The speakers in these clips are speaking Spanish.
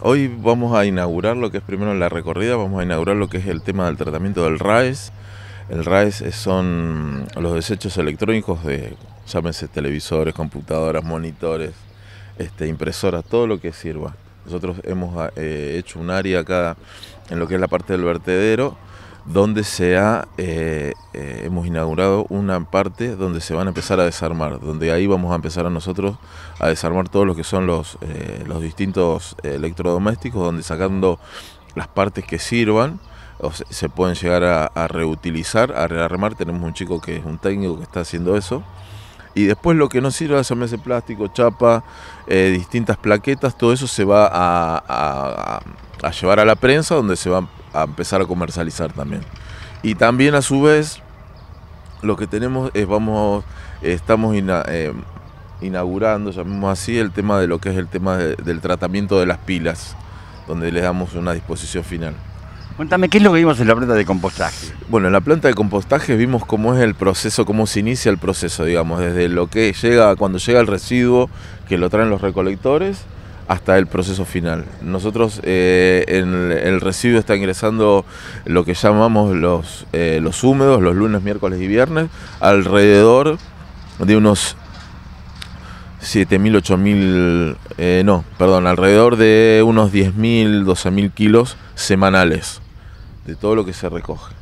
Hoy vamos a inaugurar lo que es primero la recorrida, vamos a inaugurar lo que es el tema del tratamiento del RAES. El RAES son los desechos electrónicos de, llámese, televisores, computadoras, monitores, este, impresoras, todo lo que sirva. Nosotros hemos eh, hecho un área acá en lo que es la parte del vertedero donde se ha, eh, eh, hemos inaugurado una parte donde se van a empezar a desarmar, donde ahí vamos a empezar a nosotros a desarmar todos los que son los, eh, los distintos electrodomésticos, donde sacando las partes que sirvan, se, pueden llegar a, reutilizar, a rearmar. Tenemos un chico que es un técnico que está haciendo eso. Y después lo que no sirva, de plástico, chapa, distintas plaquetas, todo eso se va a, a llevar a la prensa, donde se van a empezar a comercializar también. Y también a su vez, lo que tenemos es, vamos, estamos eh, inaugurando, llamemos así, el tema de lo que es el tema del tratamiento de las pilas, donde les damos una disposición final. Cuéntame, ¿qué es lo que vimos en la planta de compostaje? Bueno, en la planta de compostaje vimos cómo es el proceso, cómo se inicia el proceso, digamos, desde lo que llega, cuando llega el residuo, que lo traen los recolectores, hasta el proceso final. Nosotros eh, en el residuo está ingresando lo que llamamos los, eh, los húmedos, los lunes, miércoles y viernes, alrededor de unos 7.000, 8.000, eh, no, perdón, alrededor de unos 10.000, 12.000 kilos semanales de todo lo que se recoge.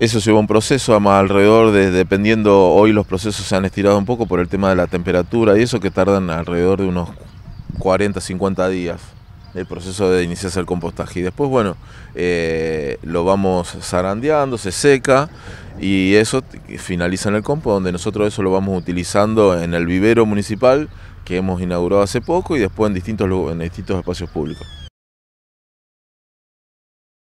Eso lleva un proceso alrededor de, dependiendo, hoy los procesos se han estirado un poco por el tema de la temperatura y eso que tardan alrededor de unos 40, 50 días el proceso de iniciarse el compostaje. Y después, bueno, eh, lo vamos zarandeando, se seca y eso finaliza en el compost, donde nosotros eso lo vamos utilizando en el vivero municipal que hemos inaugurado hace poco y después en distintos, en distintos espacios públicos.